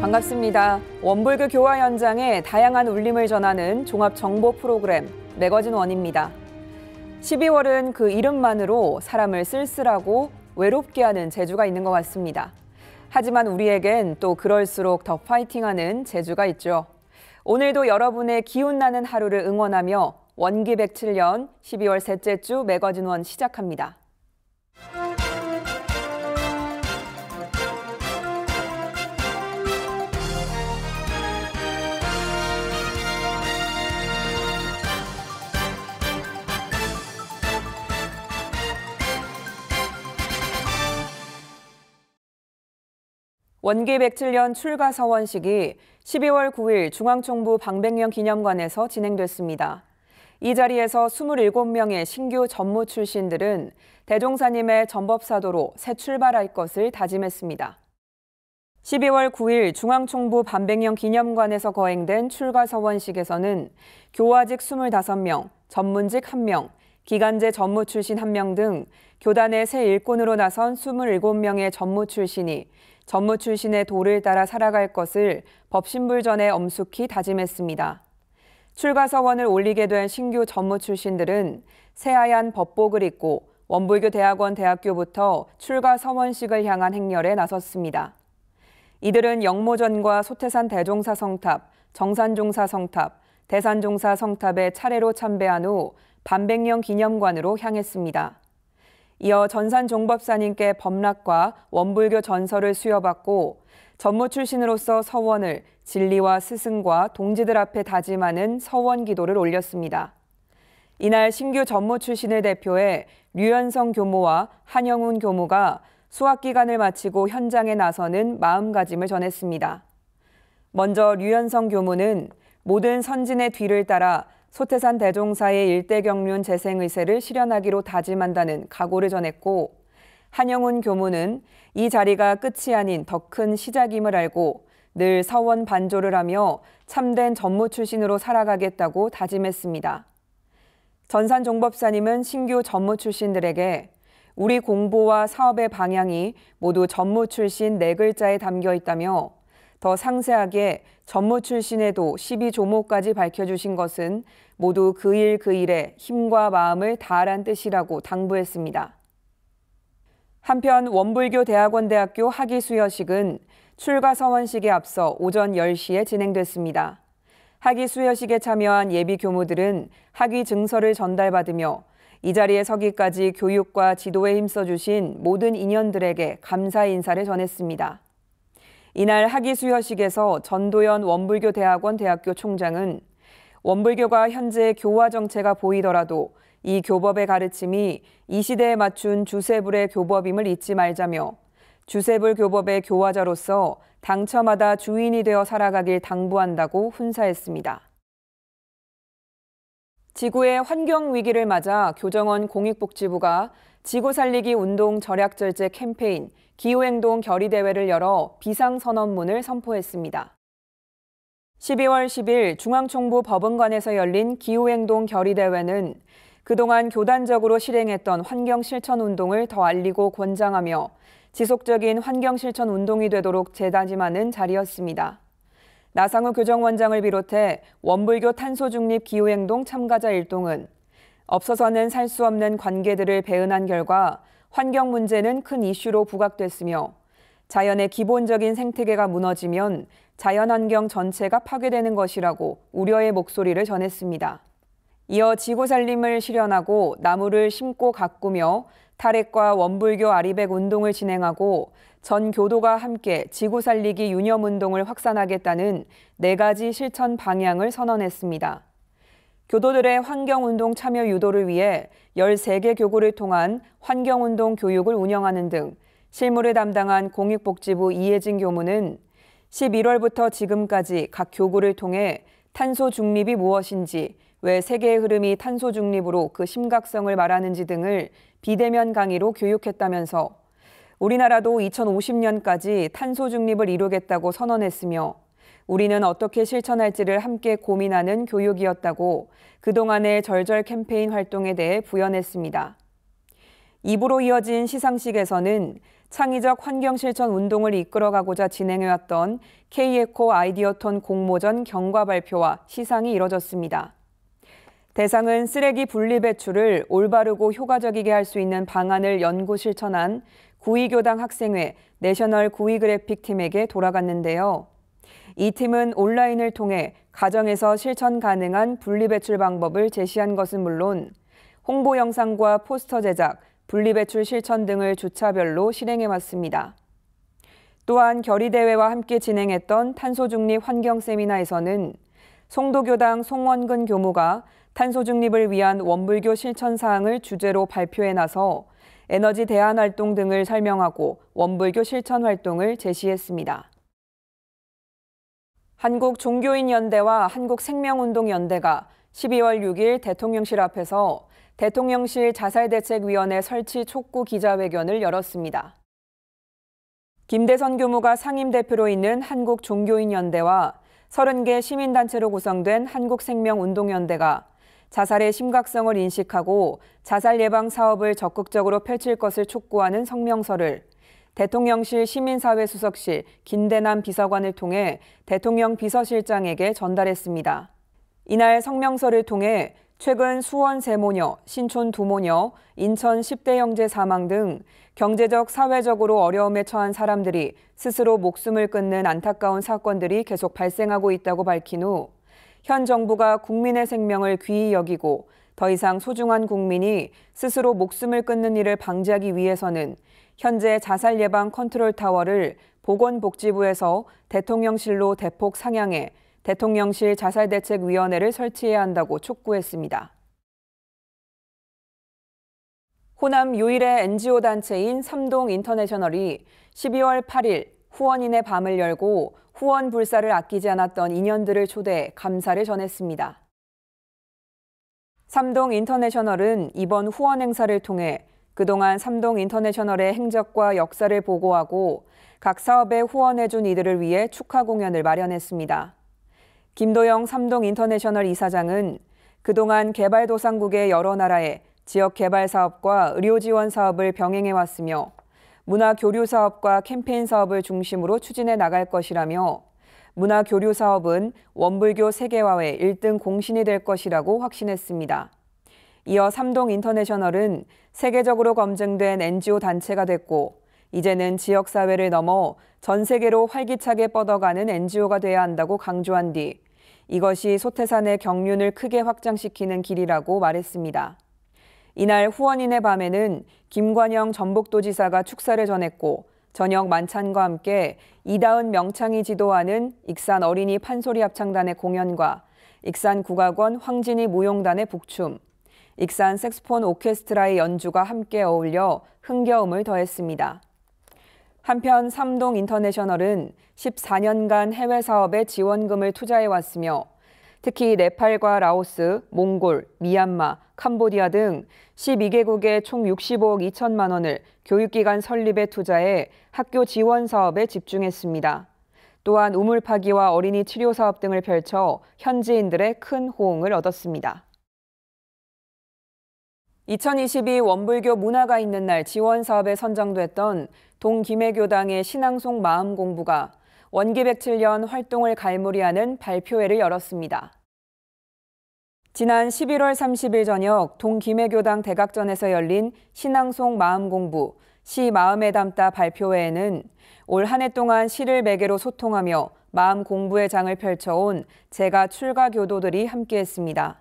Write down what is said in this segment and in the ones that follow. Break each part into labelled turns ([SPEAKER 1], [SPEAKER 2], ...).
[SPEAKER 1] 반갑습니다. 원불교 교화 현장에 다양한 울림을 전하는 종합 정보 프로그램 매거진 원입니다. 12월은 그 이름만으로 사람을 쓸쓸하고 외롭게 하는 재주가 있는 것 같습니다. 하지만 우리에겐 또 그럴수록 더 파이팅하는 재주가 있죠. 오늘도 여러분의 기운 나는 하루를 응원하며 원기 107년 12월 셋째 주 매거진원 시작합니다. 원기 107년 출가 서원식이 12월 9일 중앙총부 방백령 기념관에서 진행됐습니다. 이 자리에서 27명의 신규 전무 출신들은 대종사님의 전법사도로 새 출발할 것을 다짐했습니다. 12월 9일 중앙총무 반백령 기념관에서 거행된 출가 서원식에서는 교화직 25명, 전문직 1명, 기간제 전무 출신 1명 등 교단의 새 일꾼으로 나선 27명의 전무 출신이 전무 출신의 도를 따라 살아갈 것을 법신불전에 엄숙히 다짐했습니다. 출가서원을 올리게 된 신규 전무 출신들은 새하얀 법복을 입고 원불교 대학원 대학교부터 출가서원식을 향한 행렬에 나섰습니다. 이들은 영모전과 소태산 대종사 성탑, 정산종사 성탑, 대산종사 성탑에 차례로 참배한 후 반백년 기념관으로 향했습니다. 이어 전산 종법사님께 법락과 원불교 전설을 수여받고 전무 출신으로서 서원을 진리와 스승과 동지들 앞에 다짐하는 서원 기도를 올렸습니다. 이날 신규 전무 출신을 대표해 류현성 교무와 한영훈 교무가 수학 기간을 마치고 현장에 나서는 마음가짐을 전했습니다. 먼저 류현성 교무는 모든 선진의 뒤를 따라 소태산 대종사의 일대 경륜 재생 의세를 실현하기로 다짐한다는 각오를 전했고 한영훈 교무는 이 자리가 끝이 아닌 더 큰 시작임을 알고 늘 서원 반조를 하며 참된 전무 출신으로 살아가겠다고 다짐했습니다. 전산 종법사님은 신규 전무 출신들에게 우리 공보와 사업의 방향이 모두 전무 출신 네 글자에 담겨 있다며 더 상세하게 전무 출신에도 1 2조목까지 밝혀주신 것은 모두 그일그 그 일에 힘과 마음을 다하란 뜻이라고 당부했습니다. 한편 원불교 대학원대학교 학위 수여식은 출가 서원식에 앞서 오전 10시에 진행됐습니다. 학위 수여식에 참여한 예비 교무들은 학위 증서를 전달받으며 이 자리에 서기까지 교육과 지도에 힘써 주신 모든 인연들에게 감사 인사를 전했습니다. 이날 학위 수여식에서 전도연 원불교 대학원 대학교 총장은 원불교가 현재 교화 정체가 보이더라도 이 교법의 가르침이 이 시대에 맞춘 주세불의 교법임을 잊지 말자며 주세불 교법의 교화자로서 당처마다 주인이 되어 살아가길 당부한다고 훈사했습니다. 지구의 환경 위기를 맞아 교정원 공익복지부가 지구 살리기 운동 절약절제 캠페인 기후행동 결의대회를 열어 비상선언문을 선포했습니다. 12월 10일 중앙총부 법원관에서 열린 기후행동 결의대회는 그동안 교단적으로 실행했던 환경실천운동을 더 알리고 권장하며 지속적인 환경실천운동이 되도록 재다짐하는 자리였습니다. 나상우 교정원장을 비롯해 원불교 탄소중립 기후행동 참가자 일동은 없어서는 살 수 없는 관계들을 배은한 결과 환경 문제는 큰 이슈로 부각됐으며 자연의 기본적인 생태계가 무너지면 자연환경 전체가 파괴되는 것이라고 우려의 목소리를 전했습니다. 이어 지구 살림을 실현하고 나무를 심고 가꾸며 탈핵과 원불교 아리백 운동을 진행하고 전 교도가 함께 지구 살리기 유념 운동을 확산하겠다는 네 가지 실천 방향을 선언했습니다. 교도들의 환경운동 참여 유도를 위해 13개 교구를 통한 환경운동 교육을 운영하는 등 실무를 담당한 공익복지부 이혜진 교무는 11월부터 지금까지 각 교구를 통해 탄소 중립이 무엇인지, 왜 세계의 흐름이 탄소 중립으로 그 심각성을 말하는지 등을 비대면 강의로 교육했다면서 우리나라도 2050년까지 탄소 중립을 이루겠다고 선언했으며 우리는 어떻게 실천할지를 함께 고민하는 교육이었다고 그동안의 절절 캠페인 활동에 대해 부연했습니다. 2부로 이어진 시상식에서는 창의적 환경실천 운동을 이끌어가고자 진행해왔던 K-에코 아이디어톤 공모전 경과 발표와 시상이 이뤄졌습니다. 대상은 쓰레기 분리배출을 올바르고 효과적이게 할 수 있는 방안을 연구 실천한 구의교당 학생회 내셔널 구의그래픽 팀에게 돌아갔는데요. 이 팀은 온라인을 통해 가정에서 실천 가능한 분리배출 방법을 제시한 것은 물론 홍보 영상과 포스터 제작, 분리배출 실천 등을 주차별로 실행해 왔습니다. 또한 결의대회와 함께 진행했던 탄소중립 환경 세미나에서는 송도교당 송원근 교무가 탄소중립을 위한 원불교 실천 사항을 주제로 발표해 나서 에너지 대안 활동 등을 설명하고 원불교 실천 활동을 제시했습니다. 한국종교인연대와 한국생명운동연대가 12월 6일 대통령실 앞에서 대통령실 자살대책위원회 설치 촉구 기자회견을 열었습니다. 김대선 교무가 상임대표로 있는 한국종교인연대와 30개 시민단체로 구성된 한국생명운동연대가 자살의 심각성을 인식하고 자살 예방 사업을 적극적으로 펼칠 것을 촉구하는 성명서를 대통령실 시민사회 수석실 김대남 비서관을 통해 대통령 비서실장에게 전달했습니다. 이날 성명서를 통해 최근 수원 세모녀, 신촌 두모녀, 인천 10대 형제 사망 등 경제적, 사회적으로 어려움에 처한 사람들이 스스로 목숨을 끊는 안타까운 사건들이 계속 발생하고 있다고 밝힌 후, 현 정부가 국민의 생명을 귀히 여기고 더 이상 소중한 국민이 스스로 목숨을 끊는 일을 방지하기 위해서는 현재 자살 예방 컨트롤 타워를 보건복지부에서 대통령실로 대폭 상향해 대통령실 자살대책위원회를 설치해야 한다고 촉구했습니다. 호남 유일의 NGO 단체인 삼동 인터내셔널이 12월 8일 후원인의 밤을 열고 후원 불사를 아끼지 않았던 인연들을 초대해 감사를 전했습니다. 삼동 인터내셔널은 이번 후원 행사를 통해 그동안 삼동 인터내셔널의 행적과 역사를 보고하고 각 사업에 후원해준 이들을 위해 축하 공연을 마련했습니다. 김도영 삼동 인터내셔널 이사장은 그동안 개발도상국의 여러 나라에 지역 개발 사업과 의료 지원 사업을 병행해 왔으며 문화 교류 사업과 캠페인 사업을 중심으로 추진해 나갈 것이라며 문화 교류 사업은 원불교 세계화의 1등 공신이 될 것이라고 확신했습니다. 이어 삼동 인터내셔널은 세계적으로 검증된 NGO 단체가 됐고 이제는 지역사회를 넘어 전 세계로 활기차게 뻗어가는 NGO가 돼야 한다고 강조한 뒤 이것이 소태산의 경륜을 크게 확장시키는 길이라고 말했습니다. 이날 후원인의 밤에는 김관영 전북도지사가 축사를 전했고 저녁 만찬과 함께 이다은 명창이 지도하는 익산 어린이 판소리 합창단의 공연과 익산 국악원 황진희 무용단의 북춤, 익산 색스폰 오케스트라의 연주가 함께 어울려 흥겨움을 더했습니다. 한편 삼동 인터내셔널은 14년간 해외 사업에 지원금을 투자해 왔으며 특히 네팔과 라오스, 몽골, 미얀마, 캄보디아 등 12개국에 총 65억 2천만 원을 교육기관 설립에 투자해 학교 지원 사업에 집중했습니다. 또한 우물 파기와 어린이 치료 사업 등을 펼쳐 현지인들의 큰 호응을 얻었습니다. 2022 원불교 문화가 있는 날 지원 사업에 선정됐던 동김해교당의 신앙송 마음 공부가 원기백칠년 활동을 갈무리하는 발표회를 열었습니다. 지난 11월 30일 저녁 동김해교당 대각전에서 열린 신앙송 마음 공부, 시 마음에 담다 발표회에는 올 한 해 동안 시를 매개로 소통하며 마음 공부의 장을 펼쳐온 제가 출가 교도들이 함께했습니다.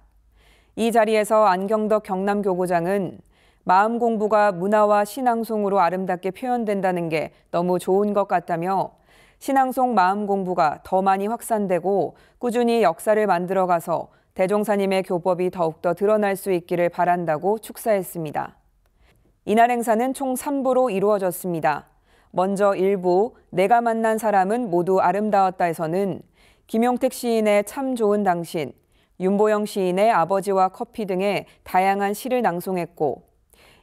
[SPEAKER 1] 이 자리에서 안경덕 경남교구장은 마음 공부가 문화와 신앙송으로 아름답게 표현된다는 게 너무 좋은 것 같다며 신앙송 마음 공부가 더 많이 확산되고 꾸준히 역사를 만들어가서 대종사님의 교법이 더욱더 드러날 수 있기를 바란다고 축사했습니다. 이날 행사는 총 3부로 이루어졌습니다. 먼저 1부 내가 만난 사람은 모두 아름다웠다에서는 김용택 시인의 참 좋은 당신, 윤보영 시인의 아버지와 커피 등의 다양한 시를 낭송했고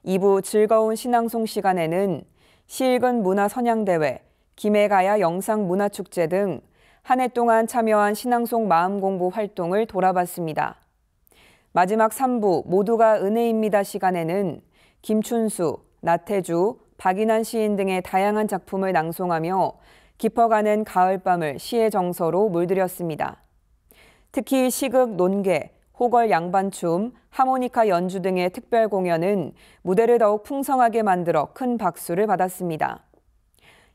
[SPEAKER 1] 2부 즐거운 신앙송 시간에는 시읽은 문화 선양대회, 김해가야 영상문화축제 등 한 해 동안 참여한 신앙송 마음공부 활동을 돌아봤습니다. 마지막 3부 모두가 은혜입니다 시간에는 김춘수, 나태주, 박인환 시인 등의 다양한 작품을 낭송하며 깊어가는 가을밤을 시의 정서로 물들였습니다. 특히 시극, 논개, 호걸 양반춤, 하모니카 연주 등의 특별 공연은 무대를 더욱 풍성하게 만들어 큰 박수를 받았습니다.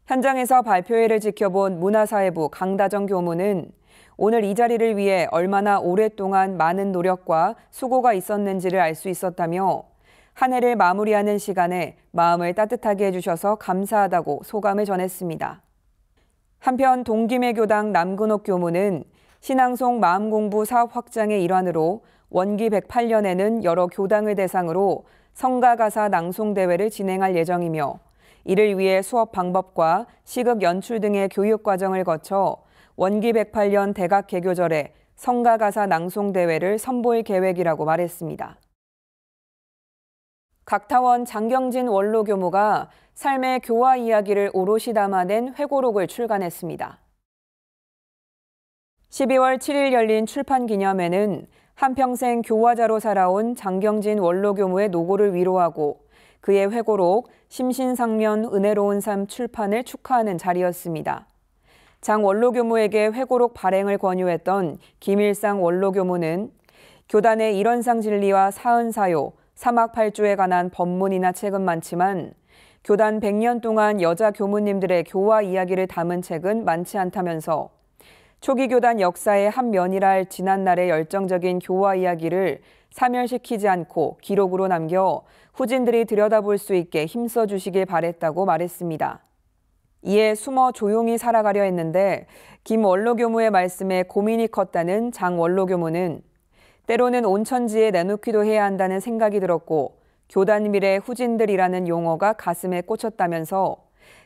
[SPEAKER 1] 현장에서 발표회를 지켜본 문화사회부 강다정 교무는 오늘 이 자리를 위해 얼마나 오랫동안 많은 노력과 수고가 있었는지를 알 수 있었다며 한 해를 마무리하는 시간에 마음을 따뜻하게 해주셔서 감사하다고 소감을 전했습니다. 한편 동김해 교당 남근옥 교무는 신앙송 마음공부 사업 확장의 일환으로 원기 108년에는 여러 교당을 대상으로 성가가사 낭송대회를 진행할 예정이며 이를 위해 수업 방법과 시극 연출 등의 교육 과정을 거쳐 원기 108년 대각 개교절에 성가가사 낭송대회를 선보일 계획이라고 말했습니다. 각타원 장경진 원로 교무가 삶의 교화 이야기를 오롯이 담아낸 회고록을 출간했습니다. 12월 7일 열린 출판 기념회는 한평생 교화자로 살아온 장경진 원로교무의 노고를 위로하고 그의 회고록 심신상면 은혜로운 삶 출판을 축하하는 자리였습니다. 장 원로교무에게 회고록 발행을 권유했던 김일상 원로교무는 교단의 일원상 진리와 사은사요, 사막팔주에 관한 법문이나 책은 많지만 교단 100년 동안 여자 교무님들의 교화 이야기를 담은 책은 많지 않다면서 초기 교단 역사의 한 면이랄 지난날의 열정적인 교화 이야기를 사멸시키지 않고 기록으로 남겨 후진들이 들여다볼 수 있게 힘써 주시길 바랬다고 말했습니다. 이에 숨어 조용히 살아가려 했는데 김 원로교무의 말씀에 고민이 컸다는 장 원로교무는 때로는 온천지에 내놓기도 해야 한다는 생각이 들었고 교단 미래 후진들이라는 용어가 가슴에 꽂혔다면서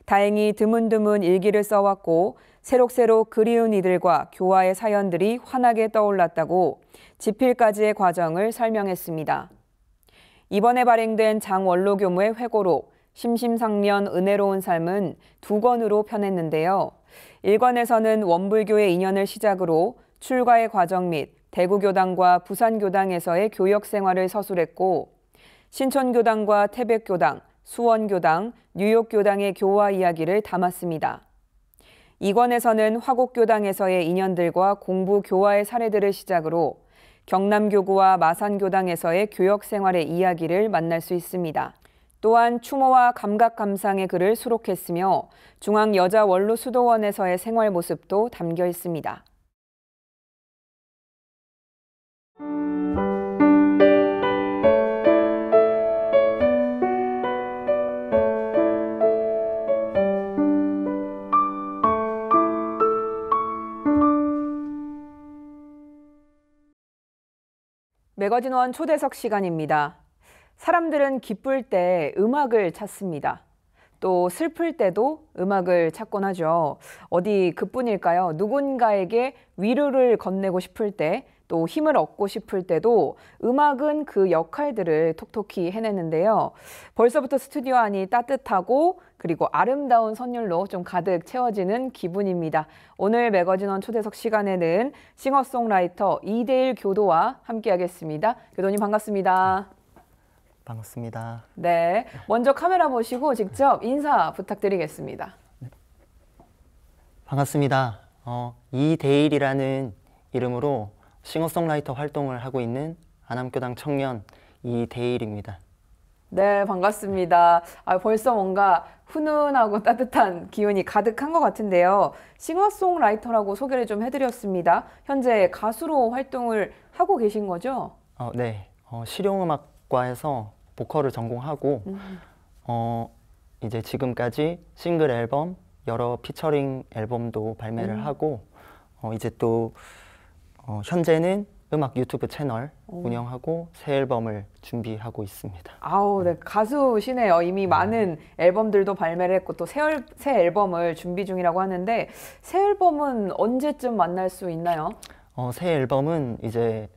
[SPEAKER 1] 다행히 드문드문 일기를 써왔고 새록새록 그리운 이들과 교화의 사연들이 환하게 떠올랐다고 집필까지의 과정을 설명했습니다. 이번에 발행된 장원로 교무의 회고록 심심상련 은혜로운 삶은 두 권으로 펴냈는데요. 1권에서는 원불교의 인연을 시작으로 출가의 과정 및 대구교당과 부산교당에서의 교역 생활을 서술했고 신촌교당과 태백교당, 수원교당, 뉴욕교당의 교화 이야기를 담았습니다. 이권에서는 화곡교당에서의 인연들과 공부 교화의 사례들을 시작으로 경남교구와 마산교당에서의 교역 생활의 이야기를 만날 수 있습니다. 또한 추모와 감각 감상의 글을 수록했으며 중앙여자원로 수도원에서의 생활 모습도 담겨 있습니다. 매거진원 초대석 시간입니다. 사람들은 기쁠 때 음악을 찾습니다. 또 슬플 때도 음악을 찾곤 하죠. 어디 그뿐일까요? 누군가에게 위로를 건네고 싶을 때또 힘을 얻고 싶을 때도 음악은 그 역할들을 톡톡히 해냈는데요 벌써부터 스튜디오 안이 따뜻하고 그리고 아름다운 선율로 좀 가득 채워지는 기분입니다. 오늘 매거진원 초대석 시간에는 싱어송라이터 이대일 교도와 함께하겠습니다. 교도님 반갑습니다.
[SPEAKER 2] 반갑습니다.
[SPEAKER 1] 네, 먼저 카메라 보시고 직접 인사 부탁드리겠습니다. 네.
[SPEAKER 2] 반갑습니다. 어, 이대일이라는 이름으로 싱어송라이터 활동을 하고 있는 아남교당 청년 이대일입니다.
[SPEAKER 1] 네, 반갑습니다. 아, 벌써 뭔가 훈훈하고 따뜻한 기운이 가득한 것 같은데요. 싱어송라이터라고 소개를 좀 해드렸습니다. 현재 가수로 활동을 하고 계신 거죠?
[SPEAKER 2] 어, 네, 어, 실용음악과에서 보컬을 전공하고 음. 어, 이제 지금까지 싱글 앨범, 여러 피처링 앨범도 발매를 음. 하고 어, 이제 또 어, 현재는 음악 유튜브 채널 오. 운영하고 새 앨범을 준비하고 있습니다.
[SPEAKER 1] 아우, 네, 네. 가수시네요. 이미 네. 많은 앨범들도 발매를 했고 또 새 앨범을 준비 중이라고 하는데 새 앨범은 언제쯤 만날 수 있나요?
[SPEAKER 2] 어, 새 앨범은 이제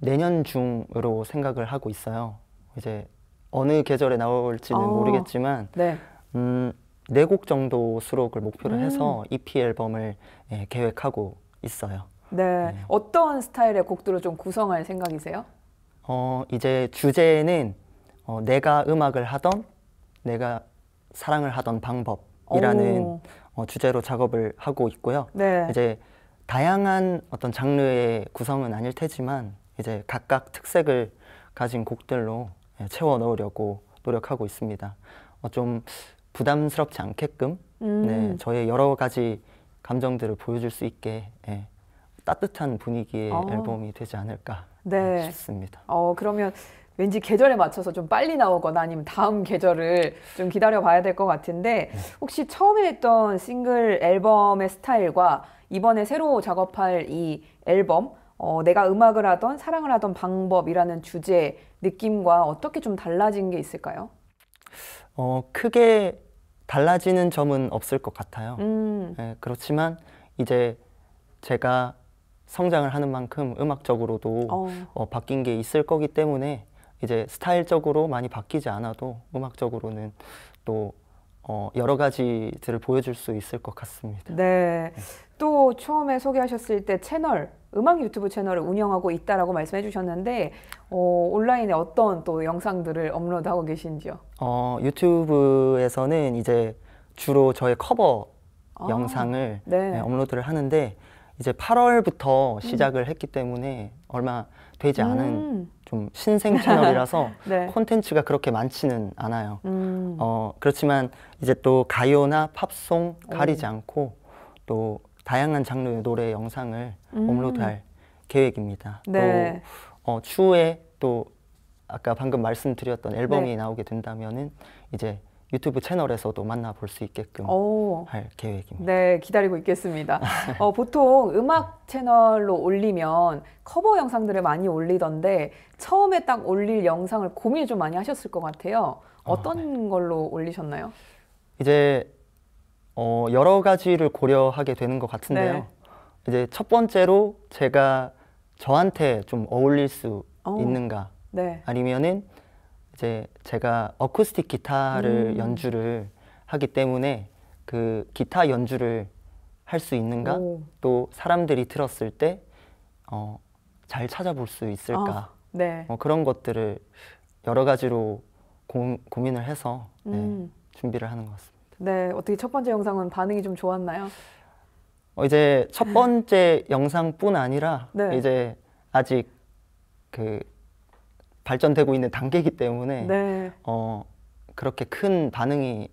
[SPEAKER 2] 내년 중으로 생각을 하고 있어요. 이제 어느 계절에 나올지는 아, 모르겠지만 네. 음, 네 곡 정도 수록을 목표로 음. 해서 EP 앨범을 예, 계획하고 있어요.
[SPEAKER 1] 네. 네. 어떤 스타일의 곡들을 좀 구성할 생각이세요?
[SPEAKER 2] 어, 이제 주제는 어, 내가 음악을 하던 내가 사랑을 하던 방법이라는 어, 주제로 작업을 하고 있고요. 네. 이제 다양한 어떤 장르의 구성은 아닐 테지만 이제 각각 특색을 가진 곡들로 예, 채워 넣으려고 노력하고 있습니다. 어, 좀 부담스럽지 않게끔 네, 음. 네, 저의 여러 가지 감정들을 보여줄 수 있게 예, 따뜻한 분위기의 어. 아. 앨범이 되지 않을까
[SPEAKER 1] 네. 싶습니다. 어, 그러면 왠지 계절에 맞춰서 좀 빨리 나오거나 아니면 다음 계절을 좀 기다려 봐야 될 것 같은데 네. 혹시 처음에 했던 싱글 앨범의 스타일과 이번에 새로 작업할 이 앨범 어, 내가 음악을 하던 사랑을 하던 방법이라는 주제 느낌과 어떻게 좀 달라진 게 있을까요?
[SPEAKER 2] 어, 크게 달라지는 점은 없을 것 같아요. 음. 네, 그렇지만 이제 제가 성장을 하는 만큼 음악적으로도 어. 어, 바뀐 게 있을 거기 때문에 이제 스타일적으로 많이 바뀌지 않아도 음악적으로는 또 어, 여러 가지들을 보여줄 수 있을 것 같습니다.
[SPEAKER 1] 네. 네. 또 처음에 소개하셨을 때 채널, 음악 유튜브 채널을 운영하고 있다라고 말씀해 주셨는데, 어, 온라인에 어떤 또 영상들을 업로드하고 계신지요?
[SPEAKER 2] 어, 유튜브에서는 이제 주로 저의 커버 아, 영상을 네. 네, 업로드를 하는데, 이제 8월부터 음. 시작을 했기 때문에 얼마 되지 않은 음. 좀 신생 채널이라서 네. 콘텐츠가 그렇게 많지는 않아요. 음. 어, 그렇지만 이제 또 가요나 팝송 가리지 오. 않고 또 다양한 장르의 노래 영상을
[SPEAKER 1] 음. 업로드할
[SPEAKER 2] 계획입니다. 네. 또 어, 추후에 또 아까 방금 말씀드렸던 앨범이 네. 나오게 된다면은 이제 유튜브 채널에서도 만나볼 수 있게끔 오. 할 계획입니다.
[SPEAKER 1] 네, 기다리고 있겠습니다. 네. 어, 보통 음악 채널로 올리면 커버 영상들을 많이 올리던데 처음에 딱 올릴 영상을 고민을 좀 많이 하셨을 것 같아요. 아, 어떤 어, 네. 걸로 올리셨나요?
[SPEAKER 2] 이제 어, 여러 가지를 고려하게 되는 것 같은데요. 네. 이제 첫 번째로 제가 저한테 좀 어울릴 수 오. 있는가 네. 아니면은 이제 제가 어쿠스틱 기타를 음. 연주를 하기 때문에 그 기타 연주를 할 수 있는가 오. 또 사람들이 들었을 때잘 어, 찾아볼 수 있을까 아, 네. 어, 그런 것들을 여러 가지로 고, 민을 해서 네, 음. 준비를 하는 것 같습니다.
[SPEAKER 1] 네, 어떻게 첫 번째 영상은 반응이 좀 좋았나요?
[SPEAKER 2] 어, 이제 첫 번째 영상뿐 아니라 네. 이제 아직 그 발전되고 있는 단계이기 때문에 네. 어, 그렇게 큰 반응이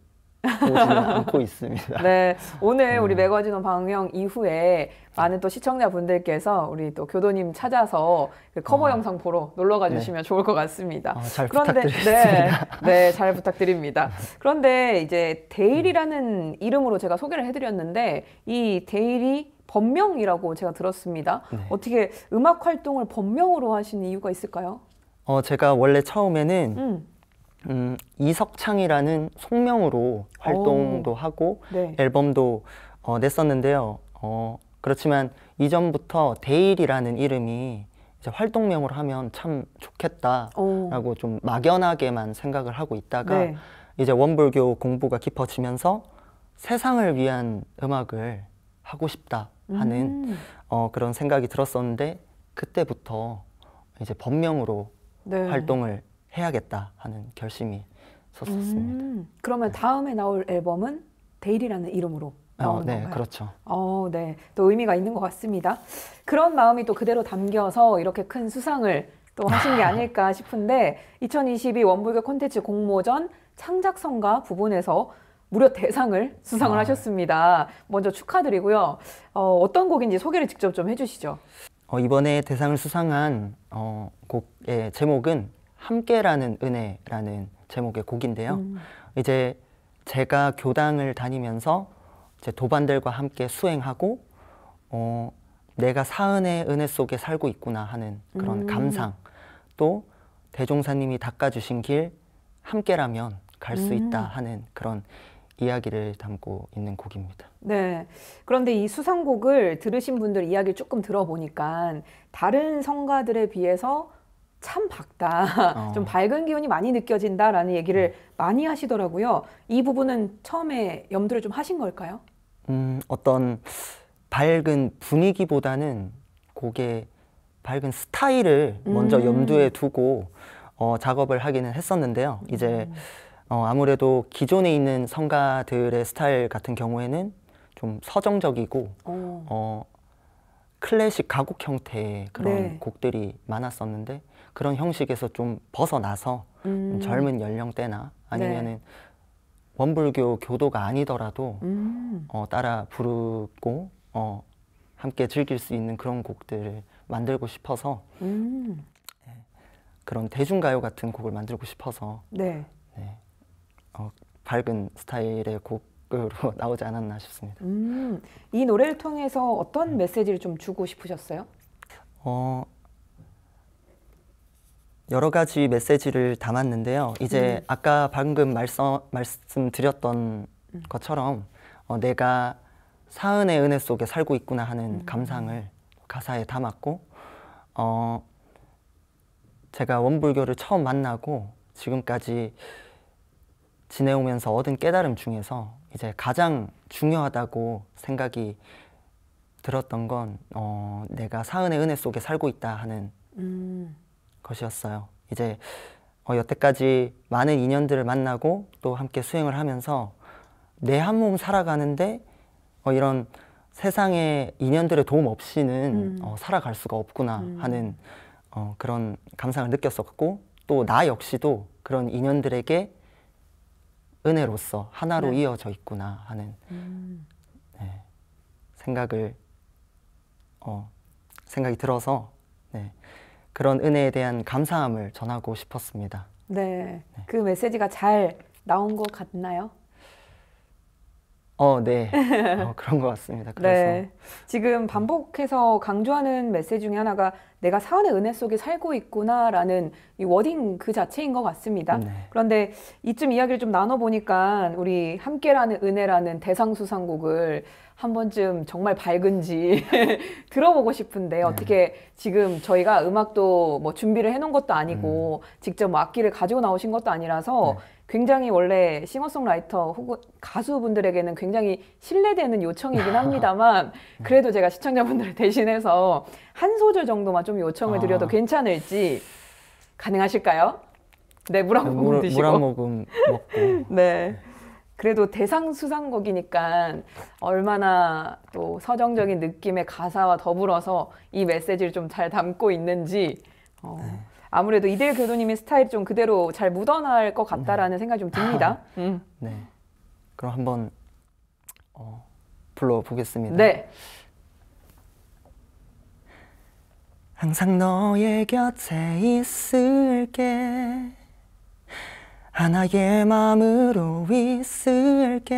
[SPEAKER 2] 오지는 않고 있습니다.
[SPEAKER 1] 네, 오늘 우리 음. 매거진원 방영 이후에 많은 또 시청자분들께서 우리 또 교도님 찾아서 그 커버 어. 영상 보러 놀러 가주시면 네. 좋을 것 같습니다. 어, 잘 그런데, 부탁드리겠습니다. 네, 네, 잘 부탁드립니다. 그런데 이제 데일이라는 음. 이름으로 제가 소개를 해드렸는데 이 데일이 법명이라고 제가 들었습니다. 네. 어떻게 음악 활동을 법명으로 하시 이유가 있을까요?
[SPEAKER 2] 어, 제가 원래 처음에는 음. 음, 이석창이라는 속명으로 활동도 오. 하고 네. 앨범도 어, 냈었는데요. 어, 그렇지만 이전부터 데일이라는 이름이 이제 활동명으로 하면 참 좋겠다라고 오. 좀 막연하게만 생각을 하고 있다가 네. 이제 원불교 공부가 깊어지면서 세상을 위한 음악을 하고 싶다 하는 음. 어, 그런 생각이 들었었는데 그때부터 이제 법명으로 네. 활동을 해야겠다 하는 결심이 섰었습니다.
[SPEAKER 1] 음, 그러면 네. 다음에 나올 앨범은 데일이라는 이름으로 어, 나오는 어, 네, 건가요? 그렇죠. 어, 네, 또 의미가 있는 것 같습니다. 그런 마음이 또 그대로 담겨서 이렇게 큰 수상을 또 하신 게 아닐까 싶은데 2022 원불교 콘텐츠 공모전 창작성과 부분에서 무려 대상을 수상을 아. 네. 하셨습니다. 먼저 축하드리고요. 어, 어떤 곡인지 소개를 직접 좀 해주시죠.
[SPEAKER 2] 어, 이번에 대상을 수상한 어, 곡의 제목은
[SPEAKER 1] 함께라는
[SPEAKER 2] 은혜라는 제목의 곡인데요. 음. 이제 제가 교당을 다니면서 제 도반들과 함께 수행하고 어, 내가 사은의 은혜 속에 살고 있구나 하는 그런 음. 감상 또 대종사님이 닦아주신 길 함께라면 갈수 음. 있다 하는 그런 이야기를 담고 있는 곡입니다.
[SPEAKER 1] 네. 그런데 이 수상곡을 들으신 분들 이야기를 조금 들어보니까 다른 성가들에 비해서 참 밝다. 어. 좀 밝은 기운이 많이 느껴진다라는 얘기를 음. 많이 하시더라고요. 이 부분은 처음에 염두를 좀 하신 걸까요?
[SPEAKER 2] 음, 어떤 밝은 분위기보다는 곡의 밝은 스타일을 먼저 음. 염두에 두고 어, 작업을 하기는 했었는데요. 이제 음. 어, 아무래도 기존에 있는 성가들의 스타일 같은 경우에는 좀 서정적이고 어. 어, 클래식 가곡 형태의 그런 네. 곡들이 많았었는데 그런 형식에서 좀 벗어나서
[SPEAKER 1] 음. 젊은
[SPEAKER 2] 연령대나 아니면은 네. 원불교 교도가 아니더라도 음. 어, 따라 부르고 어, 함께 즐길 수 있는 그런 곡들을 만들고 싶어서 음. 네, 그런 대중가요 같은 곡을 만들고 싶어서 네. 어, 밝은 스타일의 곡으로 나오지 않았나 싶습니다.
[SPEAKER 1] 음, 이 노래를 통해서 어떤 네. 메시지를 좀 주고 싶으셨어요?
[SPEAKER 2] 어, 여러 가지 메시지를 담았는데요. 이제 음. 아까 방금 말서, 말씀드렸던 음. 것처럼 어, 내가 사은의 은혜 속에 살고 있구나 하는 음. 감상을 가사에 담았고 어, 제가 원불교를 처음 만나고 지금까지 지내오면서 얻은 깨달음 중에서 이제 가장 중요하다고 생각이 들었던 건 어, 내가 사은의 은혜 속에 살고 있다 하는 음. 것이었어요. 이제 어, 여태까지 많은 인연들을 만나고 또 함께 수행을 하면서 내 한 몸 살아가는데 어, 이런 세상의 인연들의 도움 없이는 음. 어, 살아갈 수가 없구나 음. 하는 어, 그런 감상을 느꼈었고 또 나 역시도 그런 인연들에게 은혜로서 하나로 네. 이어져 있구나 하는 음. 네, 생각을 어, 생각이 들어서 네, 그런 은혜에 대한 감사함을 전하고 싶었습니다.
[SPEAKER 1] 네, 네. 그 메시지가 잘 나온 것 같나요?
[SPEAKER 2] 어, 네. 어, 그런 것 같습니다. 그래서 네.
[SPEAKER 1] 지금 반복해서 강조하는 메시지 중에 하나가 내가 사안의 은혜 속에 살고 있구나라는 이 워딩 그 자체인 것 같습니다. 네. 그런데 이쯤 이야기를 좀 나눠보니까 우리 함께라는 은혜라는 대상수상곡을 한 번쯤 정말 밝은지 들어보고 싶은데 네. 어떻게 지금 저희가 음악도 뭐 준비를 해놓은 것도 아니고 음. 직접 뭐 악기를 가지고 나오신 것도 아니라서 네. 굉장히 원래 싱어송라이터 혹은 가수분들에게는 굉장히 신뢰되는 요청이긴 합니다만 그래도 제가 시청자분들 대신해서 한 소절 정도만 좀 요청을 드려도 아. 괜찮을지 가능하실까요? 네, 물한 네, 모금 물, 드시고. 물한 모금 먹고. 네. 그래도 대상 수상곡이니까 얼마나 또 서정적인 느낌의 가사와 더불어서 이 메시지를 좀 잘 담고 있는지 어, 네. 아무래도 이대일 교수님의 스타일이 좀 그대로 잘 묻어날 것 같다라는 음. 생각이 좀 듭니다. 음.
[SPEAKER 2] 네. 그럼 한번 어, 불러보겠습니다. 네. 항상 너의 곁에 있을게. 하나의 마음으로 있을게.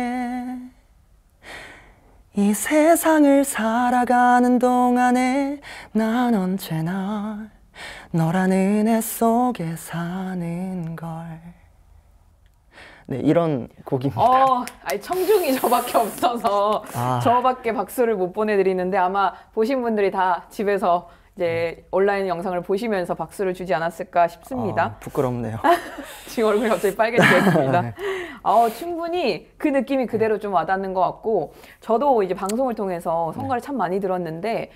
[SPEAKER 2] 이 세상을 살아가는 동안에 난 언제나 너라는 애 속에 사는 걸. 네, 이런 곡입니다.
[SPEAKER 1] 어, 아니 청중이 저밖에 없어서 아. 저밖에 박수를 못 보내드리는데 아마 보신 분들이 다 집에서 이제 온라인 영상을 보시면서 박수를 주지 않았을까 싶습니다. 아, 부끄럽네요. 지금 얼굴이 갑자기 빨개지습니다 네. 어, 충분히 그 느낌이 그대로 좀 와닿는 것 같고 저도 이제 방송을 통해서 성가를 네. 참 많이 들었는데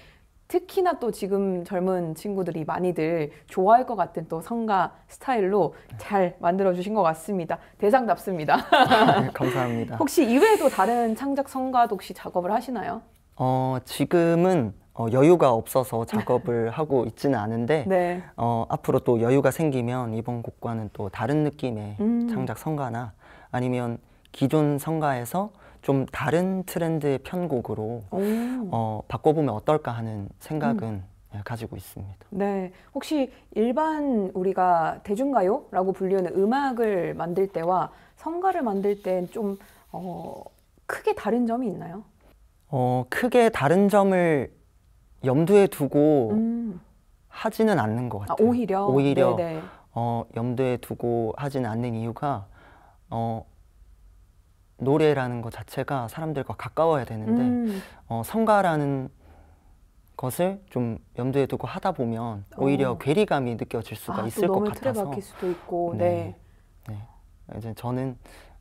[SPEAKER 1] 특히나 또 지금 젊은 친구들이 많이들 좋아할 것 같은 또 성가 스타일로 잘 만들어 주신 것 같습니다. 대상답습니다.
[SPEAKER 2] 네, 감사합니다. 혹시
[SPEAKER 1] 이외에도 다른 창작 성가 독시 작업을 하시나요?
[SPEAKER 2] 어, 지금은 어, 여유가 없어서 작업을 하고 있지는 않은데 네. 어, 앞으로 또 여유가 생기면 이번 곡과는 또 다른 느낌의 음. 창작 성가나 아니면 기존 성가에서 좀 다른 트렌드의 편곡으로
[SPEAKER 1] 어,
[SPEAKER 2] 바꿔보면 어떨까 하는 생각은 음. 예, 가지고 있습니다.
[SPEAKER 1] 네. 혹시 일반 우리가 대중가요라고 불리는 음악을 만들 때와 성가를 만들 때좀 어, 크게 다른 점이 있나요?
[SPEAKER 2] 어, 크게 다른 점을 염두에 두고 음. 하지는 않는 것 아, 같아요. 아,
[SPEAKER 1] 오히려 오히려
[SPEAKER 2] 어, 염두에 두고 하지는 않는 이유가 어, 노래라는 것 자체가 사람들과 가까워야 되는데 음. 어, 성가라는 것을 좀 염두에 두고 하다 보면 오히려 어. 괴리감이 느껴질 수가 아, 있을 것 같아서 틀에 박힐 수도
[SPEAKER 1] 있고 네.
[SPEAKER 2] 네. 네. 이제 저는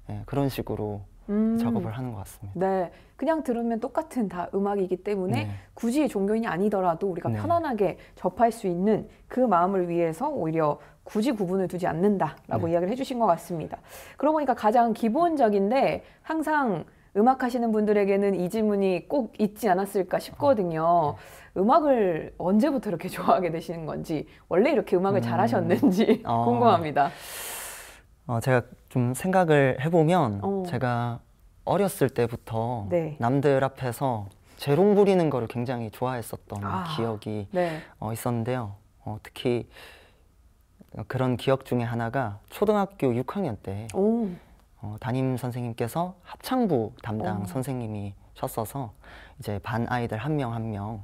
[SPEAKER 2] 네, 그런 식으로 음. 작업을 하는 것 같습니다.
[SPEAKER 1] 네, 그냥 들으면 똑같은 다 음악이기 때문에 네. 굳이 종교인이 아니더라도 우리가 네. 편안하게 접할 수 있는 그 마음을 위해서 오히려 굳이 구분을 두지 않는다라고 네. 이야기를 해주신 것 같습니다. 그러고 보니까 가장 기본적인데 항상 음악 하시는 분들에게는 이 질문이 꼭 있지 않았을까 싶거든요. 네. 음악을 언제부터 이렇게 좋아하게 되시는 건지, 원래 이렇게 음악을 음... 잘 하셨는지 어... 궁금합니다.
[SPEAKER 2] 어, 제가 좀 생각을 해보면, 어... 제가 어렸을 때부터 네. 남들 앞에서 재롱 부리는 거를 굉장히 좋아했었던 아... 기억이 네. 어, 있었는데요. 어, 특히 그런 기억 중에 하나가 초등학교 6학년 때 오. 어, 담임 선생님께서 합창부 담당 오. 선생님이 셨어서 이제 반 아이들 한 명 한명 한명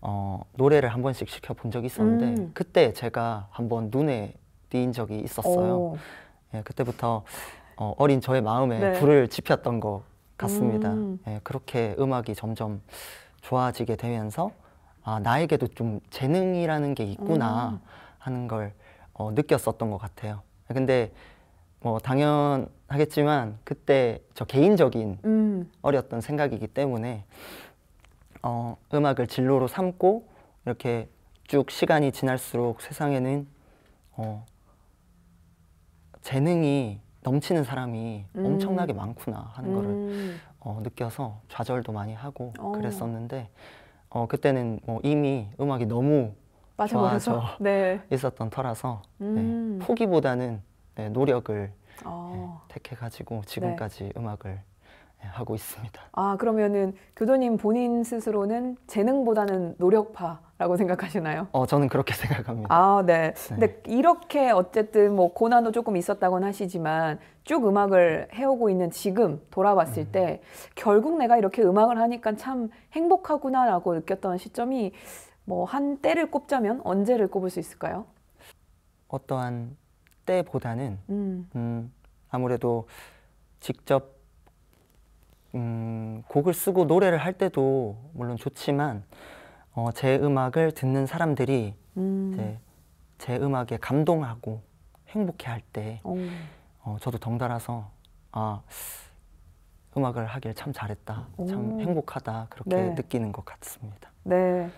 [SPEAKER 2] 어, 노래를 한 번씩 시켜 본 적이 있었는데 음. 그때 제가 한 번 눈에 띄띈 적이 있었어요. 예, 그때부터 어, 어린 저의 마음에 네. 불을 지폈던 것 같습니다. 음. 예, 그렇게 음악이 점점 좋아지게 되면서 아, 나에게도 좀 재능이라는 게 있구나 음. 하는 걸 어, 느꼈었던 것 같아요. 근데 뭐 당연하겠지만 그때 저 개인적인 음. 어렸던 생각이기 때문에 어, 음악을 진로로 삼고 이렇게 쭉 시간이 지날수록 세상에는 어, 재능이 넘치는 사람이 음. 엄청나게 많구나 하는 음. 거를 어, 느껴서 좌절도 많이 하고 어. 그랬었는데 어, 그때는 뭐 이미 음악이 너무
[SPEAKER 1] 맞아져 네.
[SPEAKER 2] 있었던 터라서 네, 음. 네, 포기보다는 네, 노력을 어. 네, 택해가지고 네. 지금까지 음악을 하고 있습니다.
[SPEAKER 1] 아 그러면은 교도님 본인 스스로는 재능보다는 노력파라고 생각하시나요?
[SPEAKER 2] 어 저는 그렇게 생각합니다.
[SPEAKER 1] 아 네. 네. 근데 이렇게 어쨌든 뭐 고난도 조금 있었다곤 하시지만 쭉 음악을 해오고 있는 지금 돌아봤을 음. 때 결국 내가 이렇게 음악을 하니까 참 행복하구나라고 느꼈던 시점이 뭐한 때를 꼽자면 언제를 꼽을 수 있을까요?
[SPEAKER 2] 어떠한 때보다는 음. 음, 아무래도 직접 음, 곡을 쓰고 노래를 할 때도 물론 좋지만 어, 제 음악을 듣는 사람들이 음. 제 음악에 감동하고 행복해할 때 어, 저도 덩달아서 아 음악을 하길 참 잘했다, 오. 참 행복하다 그렇게 네. 느끼는 것 같습니다.
[SPEAKER 1] 네.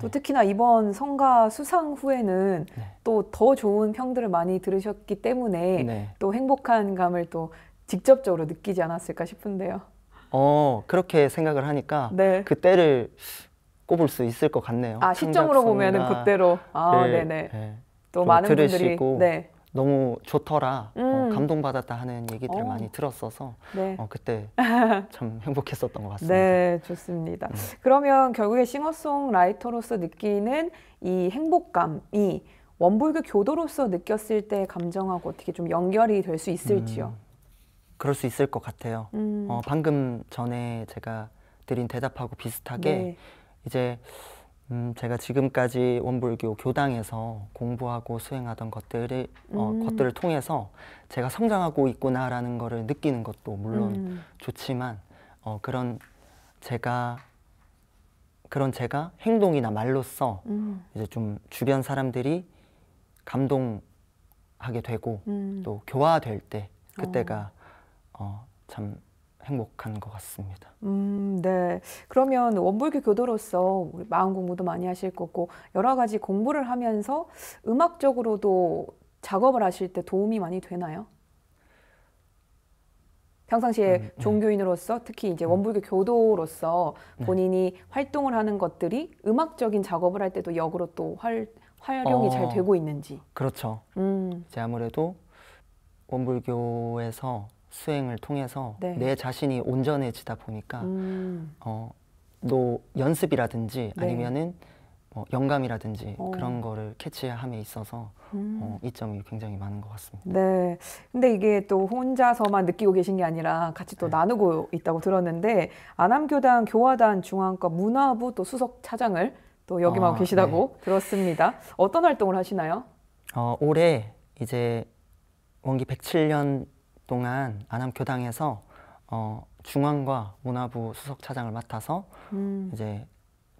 [SPEAKER 1] 또 특히나 이번 성가 수상 후에는 네. 또더 좋은 평들을 많이 들으셨기 때문에 네. 또 행복한 감을 또 직접적으로 느끼지 않았을까 싶은데요.
[SPEAKER 2] 어 그렇게 생각을 하니까 네. 그때를 꼽을 수 있을 것 같네요. 아 시점으로 보면은 그때로 아 네. 네네 네. 또 많은 분들이 네. 너무 좋더라 어, 음. 어, 감동받았다 하는 얘기들을 어. 많이 들었어서 네. 어, 그때 참 행복했었던 것 같습니다.
[SPEAKER 1] 네, 좋습니다. 음. 그러면 결국에 싱어송라이터로서 느끼는 이 행복감이 원불교 교도로서 느꼈을 때 감정하고 어떻게 좀 연결이 될 수 있을지요? 음,
[SPEAKER 2] 그럴 수 있을 것 같아요. 음. 어, 방금 전에 제가 드린 대답하고 비슷하게 네. 이제 음, 제가 지금까지 원불교 교당에서 공부하고 수행하던 것들을 어, 음. 것들을 통해서 제가 성장하고 있구나라는 것을 느끼는 것도 물론 음. 좋지만 어, 그런 제가 그런 제가 행동이나 말로써 음. 이제 좀 주변 사람들이 감동하게 되고 음. 또 교화될 때 어. 그때가 어. 참 행복한 것
[SPEAKER 1] 같습니다. 음, 네. 그러면 원불교 교도로서 마음 공부도 많이 하실 거고 여러 가지 공부를 하면서 음악적으로도 작업을 하실 때 도움이 많이 되나요? 평상시에 음, 네. 종교인으로서 특히 이제 음. 원불교 교도로서 네. 본인이 네. 활동을 하는 것들이 음악적인 작업을 할 때도 역으로 또 활, 활용이 어, 잘 되고 있는지.
[SPEAKER 2] 그렇죠. 음. 이제 아무래도 원불교에서 수행을 통해서 네. 내 자신이 온전해지다 보니까 음. 어, 또 연습이라든지 네. 아니면은 뭐 영감이라든지 어. 그런 거를 캐치함에 있어서 어, 음. 어, 이점이 굉장히 많은 것 같습니다.
[SPEAKER 1] 네. 근데 이게 또 혼자서만 느끼고 계신 게 아니라 같이 또 네. 나누고 있다고 들었는데 안암교단 교화단 중앙과 문화부 또 수석 차장을 또 역임하고 어, 계시다고 네. 들었습니다. 어떤 활동을 하시나요?
[SPEAKER 2] 어, 올해 이제 원기 107년 동안 안암 교당에서 어, 중앙과 문화부 수석 차장을 맡아서 음. 이제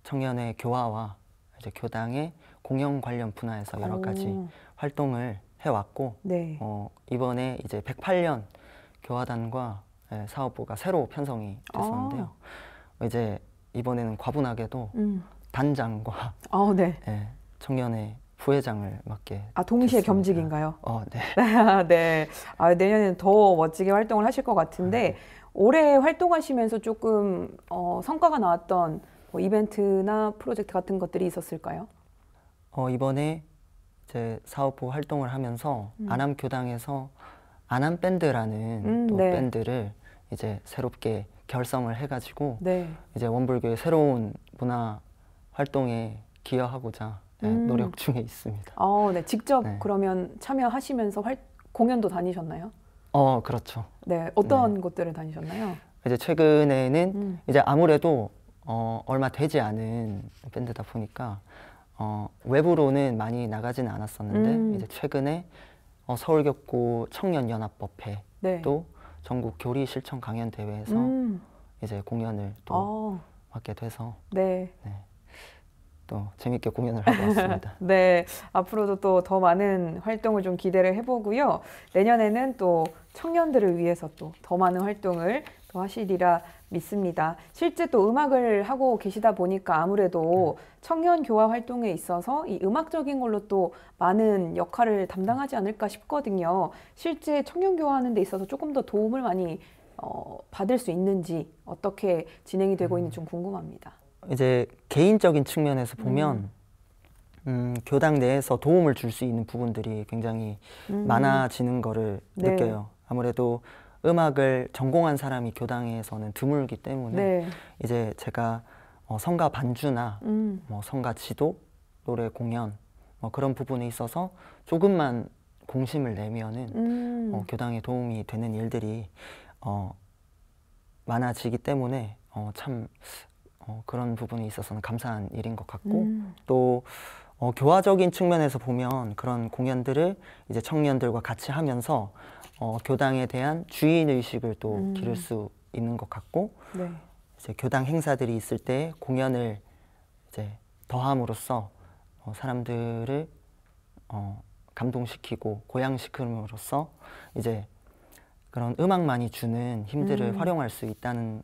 [SPEAKER 2] 청년의 교화와 이제 교당의 공연 관련 분야에서 여러 가지 활동을 해왔고 네. 어, 이번에 이제 108년 교화단과 예, 사업부가 새로 편성이 됐었는데요. 아. 이제 이번에는 과분하게도 음. 단장과 아, 네. 예, 청년의 부회장을 맡게.
[SPEAKER 1] 아 동시에 됐습니다. 겸직인가요? 어, 네. 네. 아, 내년에는 더 멋지게 활동을 하실 것 같은데 아, 네. 올해 활동하시면서 조금 어, 성과가 나왔던 뭐 이벤트나 프로젝트 같은 것들이 있었을까요?
[SPEAKER 2] 어, 이번에 제 사업부 활동을 하면서 음. 아남 교당에서 아남 밴드라는 음, 또 네. 밴드를 이제 새롭게 결성을 해가지고 네. 이제 원불교의 새로운 문화 활동에 기여하고자 네, 음. 노력 중에 있습니다.
[SPEAKER 1] 어, 네. 직접 네. 그러면 참여하시면서 활, 공연도 다니셨나요?
[SPEAKER 2] 어, 그렇죠. 네, 어떤 네.
[SPEAKER 1] 곳들을 다니셨나요?
[SPEAKER 2] 이제 최근에는 음. 이제 아무래도 어, 얼마 되지 않은 밴드다 보니까 어, 외부로는 많이 나가지는 않았었는데 음. 이제 최근에 어, 서울격고 청년연합법회 네. 또 전국 교리 실천 강연 대회에서 음. 이제 공연을 또 오. 어.
[SPEAKER 1] 맡게 돼서 네. 네.
[SPEAKER 2] 또 재밌게 공연을 하고
[SPEAKER 1] 왔습니다. 네, 앞으로도 또 더 많은 활동을 좀 기대를 해보고요. 내년에는 또 청년들을 위해서 또 더 많은 활동을 더 하시리라 믿습니다. 실제 또 음악을 하고 계시다 보니까 아무래도 청년 교화 활동에 있어서 이 음악적인 걸로 또 많은 역할을 담당하지 않을까 싶거든요. 실제 청년 교화하는 데 있어서 조금 더 도움을 많이 어, 받을 수 있는지 어떻게 진행이 되고 있는지 음. 좀 궁금합니다.
[SPEAKER 2] 이제 개인적인 측면에서 음. 보면 음, 교당 내에서 도움을 줄 수 있는 부분들이 굉장히 음. 많아지는 거를 네. 느껴요. 아무래도 음악을 전공한 사람이 교당에서는 드물기 때문에 네. 이제 제가 어, 성가 반주나 음. 뭐 성가 지도, 노래 공연 뭐 그런 부분에 있어서 조금만 공심을 내면은 음. 어, 교당에 도움이 되는 일들이 어, 많아지기 때문에 어, 참 어, 그런 부분에 있어서는 감사한 일인 것 같고 음. 또 어, 교화적인 측면에서 보면 그런 공연들을 이제 청년들과 같이 하면서 어, 교당에 대한 주인 의식을 또 음. 기를 수 있는 것 같고 네. 이제 교당 행사들이 있을 때 공연을 이제 더함으로써 어, 사람들을 어, 감동시키고 고양시킴으로써 이제 그런 음악만이 주는 힘들을 음. 활용할 수 있다는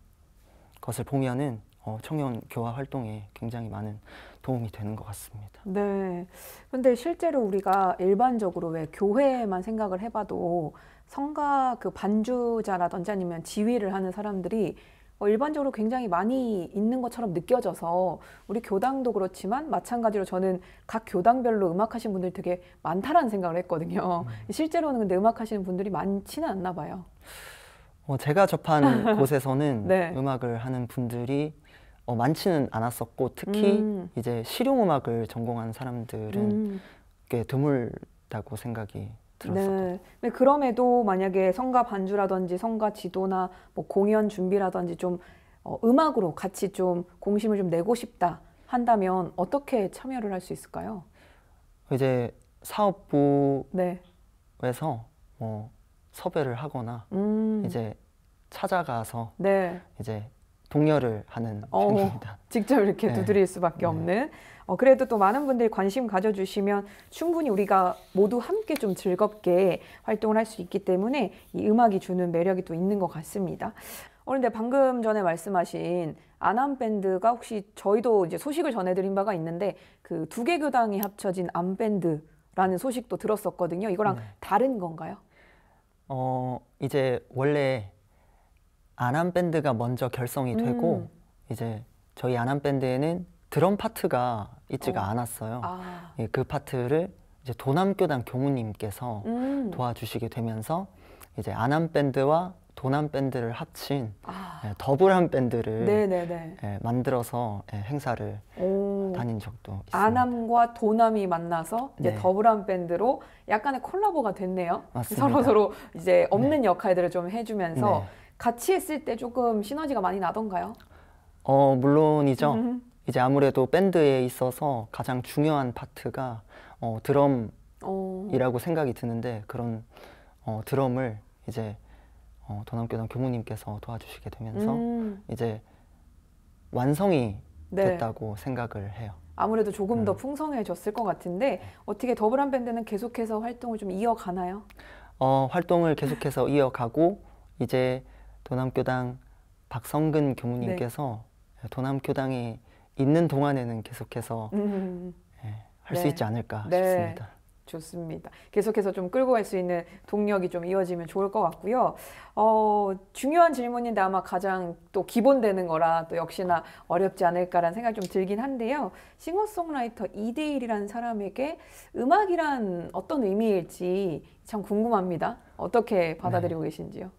[SPEAKER 2] 것을 보면은 어, 청년 교화 활동에 굉장히 많은 도움이 되는 것 같습니다.
[SPEAKER 1] 네. 근데 실제로 우리가 일반적으로 왜 교회만 생각을 해봐도 성가 그 반주자라든지 아니면 지휘를 하는 사람들이 어, 일반적으로 굉장히 많이 있는 것처럼 느껴져서 우리 교당도 그렇지만 마찬가지로 저는 각 교당별로 음악 하신 분들 되게 많다라는 생각을 했거든요. 음. 실제로는 근데 음악 하시는 분들이 많지는 않나 봐요.
[SPEAKER 2] 어, 제가 접한 곳에서는 네. 음악을 하는 분들이 어, 많지는 않았었고 특히 음. 이제 실용음악을 전공한 사람들은 음. 꽤 드물다고 생각이 들었었거
[SPEAKER 1] 네. 그럼에도 만약에 성가 반주라든지 성가 지도나 뭐 공연 준비라든지 좀 어, 음악으로 같이 좀 공심을 좀 내고 싶다 한다면 어떻게 참여를 할 수 있을까요?
[SPEAKER 2] 이제 사업부에서 네. 뭐 섭외를 하거나 음. 이제 찾아가서 네. 이제 독려를 하는 어, 편입니다.
[SPEAKER 1] 직접 이렇게 네. 두드릴 수밖에 네. 없는. 어, 그래도 또 많은 분들이 관심 가져주시면 충분히 우리가 모두 함께 좀 즐겁게 활동을 할 수 있기 때문에 이 음악이 주는 매력이 또 있는 것 같습니다. 그런데 어, 방금 전에 말씀하신 안암 밴드가 혹시 저희도 이제 소식을 전해드린 바가 있는데 그 두 개 교당이 합쳐진 암 밴드라는 소식도 들었었거든요. 이거랑 네. 다른 건가요?
[SPEAKER 2] 어 이제 원래 아남 밴드가 먼저 결성이 되고 음. 이제 저희 아남 밴드에는 드럼 파트가 있지가 어. 않았어요. 아. 예, 그 파트를 이제 도남교단 교무님께서 음. 도와주시게 되면서 이제 아남 밴드와 도남 밴드를 합친 아. 예, 더블한 밴드를 예, 만들어서 예, 행사를
[SPEAKER 1] 오. 다닌 적도 있습니다. 아남과 도남이 만나서 이제 네. 더블한 밴드로 약간의 콜라보가 됐네요. 맞습니다. 서로 서로 이제 없는 네. 역할들을 좀 해주면서. 네. 같이 했을 때 조금 시너지가 많이 나던가요?
[SPEAKER 2] 어 물론이죠. 음. 이제 아무래도 밴드에 있어서 가장 중요한 파트가 어, 드럼이라고
[SPEAKER 1] 어.
[SPEAKER 2] 오. 생각이 드는데 그런 어, 드럼을 이제 어, 도남교단 교무님께서 도와주시게 되면서 음. 이제 완성이 네. 됐다고 생각을 해요.
[SPEAKER 1] 아무래도 조금 음. 더 풍성해졌을 것 같은데 네. 어떻게 더블한 밴드는 계속해서 활동을 좀 이어가나요?
[SPEAKER 2] 어, 활동을 계속해서 이어가고 이제 도남교당 박성근 교무님께서 네. 도남교당에 있는 동안에는 계속해서 음,
[SPEAKER 1] 음, 음, 예, 할수 네. 있지 않을까 네. 싶습니다. 좋습니다. 계속해서 좀 끌고 갈 수 있는 동력이 좀 이어지면 좋을 것 같고요. 어, 중요한 질문인데 아마 가장 또 기본되는 거라 또 역시나 어렵지 않을까라는 생각이 좀 들긴 한데요. 싱어송라이터 이대일이라는 사람에게 음악이란 어떤 의미일지 참 궁금합니다. 어떻게 네. 받아들이고 네. 계신지요?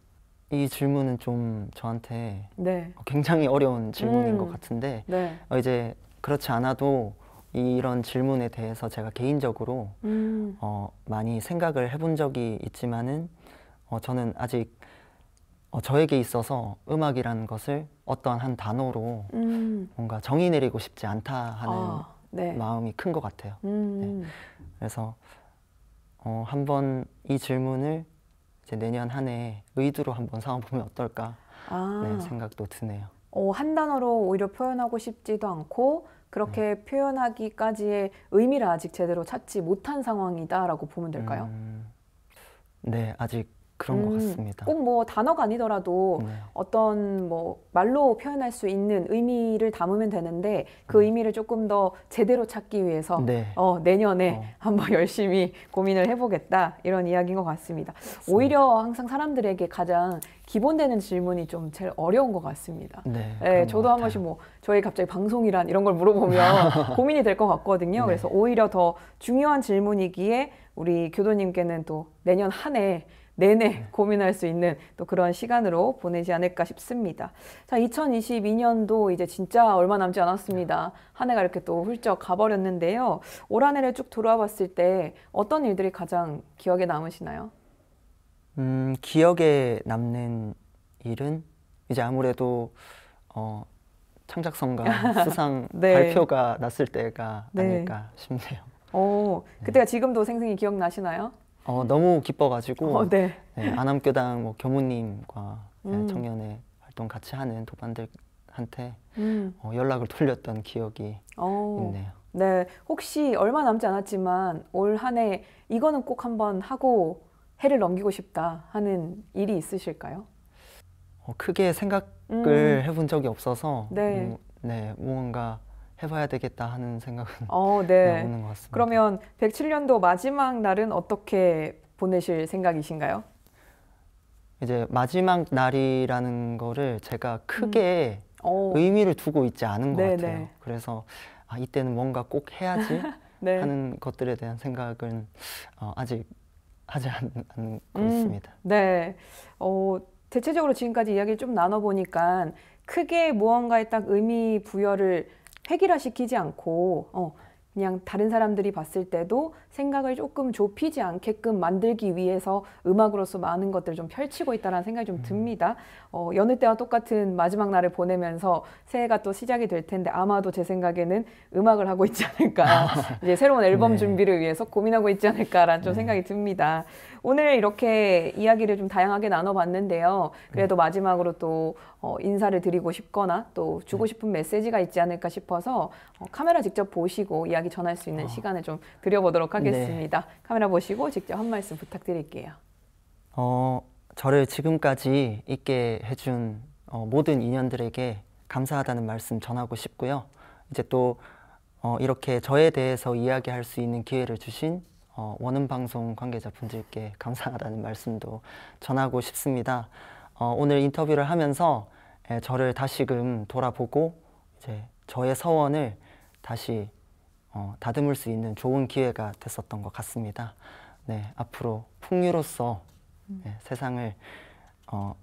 [SPEAKER 2] 이 질문은 좀 저한테 네. 어, 굉장히 어려운 질문인 음. 것 같은데 네. 어, 이제 그렇지 않아도 이런 질문에 대해서 제가 개인적으로 음. 어, 많이 생각을 해본 적이 있지만은 어, 저는 아직 어, 저에게 있어서 음악이라는 것을 어떠한 한 단어로 음. 뭔가 정의 내리고 싶지 않다 하는 아, 네. 마음이 큰 것 같아요. 음. 네. 그래서 어, 한번 이 질문을 이제 내년 한 해 의도로 한번 삼아보면 어떨까 아. 네, 생각도 드네요.
[SPEAKER 1] 어, 한 단어로 오히려 표현하고 싶지도 않고 그렇게 네. 표현하기까지의 의미를 아직 제대로 찾지 못한 상황이다라고 보면 될까요? 음,
[SPEAKER 2] 네, 아직 그런 음, 것 같습니다.
[SPEAKER 1] 꼭 뭐 단어가 아니더라도 네. 어떤 뭐 말로 표현할 수 있는 의미를 담으면 되는데 그 네. 의미를 조금 더 제대로 찾기 위해서 네. 어, 내년에 어. 한번 열심히 고민을 해보겠다 이런 이야기인 것 같습니다. 그습니다 네. 오히려 항상 사람들에게 가장 기본되는 질문이 좀 제일 어려운 것 같습니다. 네, 네 저도 한 번씩 뭐 저희 갑자기 방송이란 이런 걸 물어보면 고민이 될 것 같거든요. 네. 그래서 오히려 더 중요한 질문이기에 우리 교도님께는 또 내년 한해 내내 고민할 수 있는 또 그런 시간으로 보내지 않을까 싶습니다. 자, 2022년도 이제 진짜 얼마 남지 않았습니다. 한 해가 이렇게 또 훌쩍 가버렸는데요. 올 한 해를 쭉돌아 봤을 때 어떤 일들이 가장 기억에 남으시나요?
[SPEAKER 2] 음, 기억에 남는 일은 이제 아무래도 어, 창작성과 수상 네. 발표가 났을 때가 네. 아닐까 싶네요.
[SPEAKER 1] 오, 그때가 네. 지금도 생생히 기억나시나요?
[SPEAKER 2] 어, 너무 기뻐가지고 어, 네. 네, 안암교당 뭐 교무님과 네, 음. 청년의 활동 같이 하는 도반들한테 음. 어, 연락을 돌렸던 기억이
[SPEAKER 1] 오. 어. 있네요. 네, 혹시 얼마 남지 않았지만 올한해 이거는 꼭 한번 하고 해를 넘기고 싶다 하는 일이 있으실까요?
[SPEAKER 2] 어, 크게 생각을
[SPEAKER 1] 음. 해본
[SPEAKER 2] 적이 없어서 네. 음, 네, 뭔가 해봐야 되겠다 하는 생각은 어, 네. 나는것 같습니다.
[SPEAKER 1] 그러면 107년도 마지막 날은 어떻게 보내실 생각이신가요?
[SPEAKER 2] 이제 마지막 날이라는 거를 제가 크게 음. 어. 의미를 두고 있지 않은 네네. 같아요. 그래서 아, 이때는 뭔가 꼭 해야지 네. 하는 것들에 대한 생각은 어, 아직 하지 않는 것 음, 같습니다.
[SPEAKER 1] 네. 어, 대체적으로 지금까지 이야기를 좀 나눠보니까 크게 무언가에 딱 의미 부여를 획일화시키지 않고 어, 그냥 다른 사람들이 봤을 때도 생각을 조금 좁히지 않게끔 만들기 위해서 음악으로서 많은 것들을 좀 펼치고 있다는 생각이 좀 음. 듭니다. 어, 여느 때와 똑같은 마지막 날을 보내면서 새해가 또 시작이 될 텐데 아마도 제 생각에는 음악을 하고 있지 않을까. 이제 새로운 앨범 네. 준비를 위해서 고민하고 있지 않을까라는 좀 네. 생각이 듭니다. 오늘 이렇게 이야기를 좀 다양하게 나눠봤는데요. 그래도 네. 마지막으로 또 어, 인사를 드리고 싶거나 또 주고 네. 싶은 메시지가 있지 않을까 싶어서 어, 카메라 직접 보시고 이야기 전할 수 있는 어. 시간을 좀 드려보도록 네. 하겠습니다. 네. 카메라 보시고 직접 한 말씀 부탁드릴게요.
[SPEAKER 2] 어, 저를 지금까지 있게 해준 어, 모든 인연들에게 감사하다는 말씀 전하고 싶고요. 이제 또 어, 이렇게 저에 대해서 이야기할 수 있는 기회를 주신 어, 원음 방송 관계자 분들께 감사하다는 말씀도 전하고 싶습니다. 어, 오늘 인터뷰를 하면서 예, 저를 다시금 돌아보고 이제 저의 서원을 다시 어, 다듬을 수 있는 좋은 기회가 됐었던 것 같습니다. 네, 앞으로 풍류로서 음. 예, 세상을 어,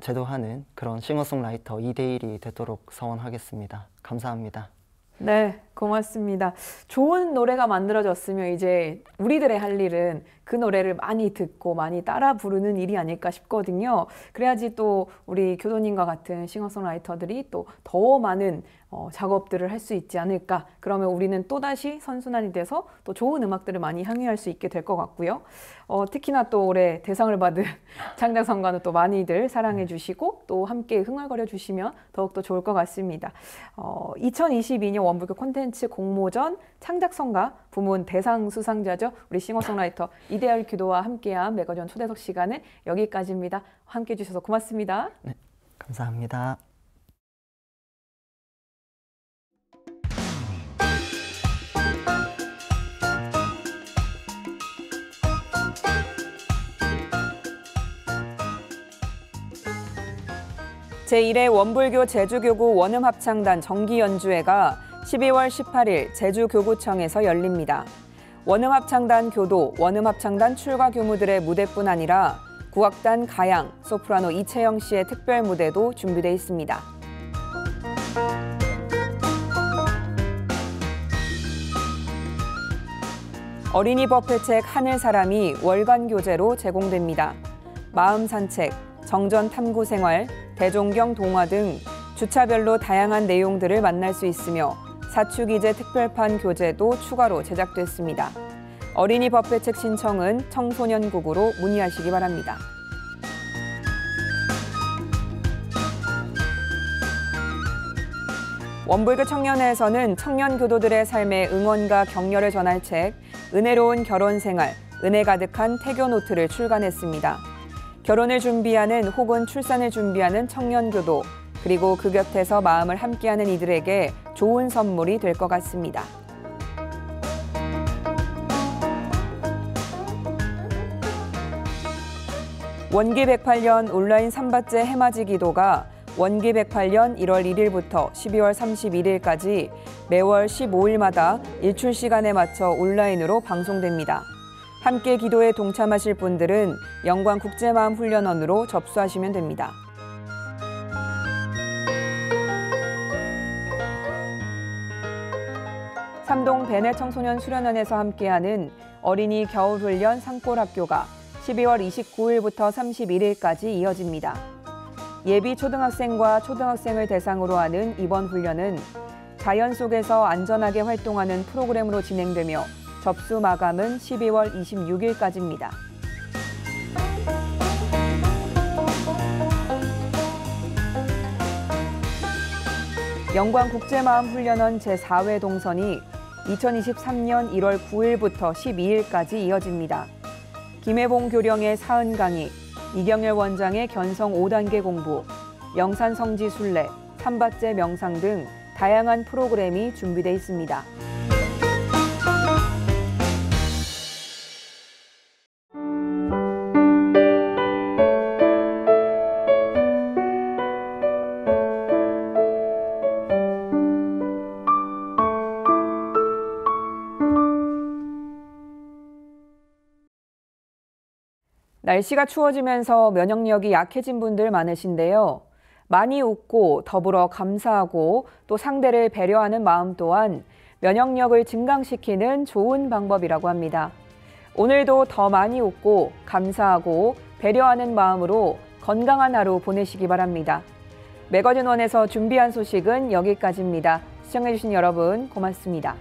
[SPEAKER 2] 제도하는 그런 싱어송라이터 이대일이 되도록 서원하겠습니다. 감사합니다.
[SPEAKER 1] 네, 고맙습니다. 좋은 노래가 만들어졌으면 이제 우리들의 할 일은 그 노래를 많이 듣고 많이 따라 부르는 일이 아닐까 싶거든요. 그래야지 또 우리 교도님과 같은 싱어송라이터들이 또 더 많은 어, 작업들을 할 수 있지 않을까. 그러면 우리는 또다시 선순환이 돼서 또 좋은 음악들을 많이 향유할 수 있게 될 것 같고요. 어, 특히나 또 올해 대상을 받은 창작성과는 또 많이들 사랑해 네. 주시고 또 함께 흥얼거려 주시면 더욱더 좋을 것 같습니다. 어, 2022년 원불교 콘텐츠 콘텐츠 공모전 창작성과 부문 대상 수상자죠. 우리 싱어송라이터 이대열 기도와 함께한 매거전 초대석 시간은 여기까지입니다. 함께해 주셔서 고맙습니다. 네,
[SPEAKER 2] 감사합니다.
[SPEAKER 1] 제1회 원불교 제주교구 원음합창단 정기연주회가 12월 18일 제주교구청에서 열립니다. 원음합창단 교도, 원음합창단 출가 교무들의 무대뿐 아니라 국악단 가양, 소프라노 이채영 씨의 특별 무대도 준비돼 있습니다. 어린이 법회책 하늘사람이 월간 교재로 제공됩니다. 마음 산책, 정전 탐구 생활, 대종경 동화 등 주차별로 다양한 내용들을 만날 수 있으며 사축이제 특별판 교재도 추가로 제작됐습니다. 어린이 법회책 신청은 청소년국으로 문의하시기 바랍니다. 원불교 청년회에서는 청년 교도들의 삶에 응원과 격려를 전할 책 은혜로운 결혼 생활, 은혜 가득한 태교 노트를 출간했습니다. 결혼을 준비하는 혹은 출산을 준비하는 청년 교도, 그리고 그 곁에서 마음을 함께하는 이들에게 좋은 선물이 될 것 같습니다. 원기 108년 온라인 삼바째 해맞이 기도가 원기 108년 1월 1일부터 12월 31일까지 매월 15일마다 일출 시간에 맞춰 온라인으로 방송됩니다. 함께 기도에 동참하실 분들은 영광국제마음훈련원으로 접수하시면 됩니다. 삼동 베네 청소년 수련원에서 함께하는 어린이 겨울훈련 산골학교가 12월 29일부터 31일까지 이어집니다. 예비 초등학생과 초등학생을 대상으로 하는 이번 훈련은 자연 속에서 안전하게 활동하는 프로그램으로 진행되며 접수 마감은 12월 26일까지입니다. 영광국제마음훈련원 제4회 동선이 2023년 1월 9일부터 12일까지 이어집니다. 김해봉 교령의 사은 강의, 이경열 원장의 견성 5단계 공부, 영산성지 순례, 삼밭제 명상 등 다양한 프로그램이 준비돼 있습니다. 날씨가 추워지면서 면역력이 약해진 분들 많으신데요. 많이 웃고 더불어 감사하고 또 상대를 배려하는 마음 또한 면역력을 증강시키는 좋은 방법이라고 합니다. 오늘도 더 많이 웃고 감사하고 배려하는 마음으로 건강한 하루 보내시기 바랍니다. 매거진원에서 준비한 소식은 여기까지입니다. 시청해주신 여러분 고맙습니다.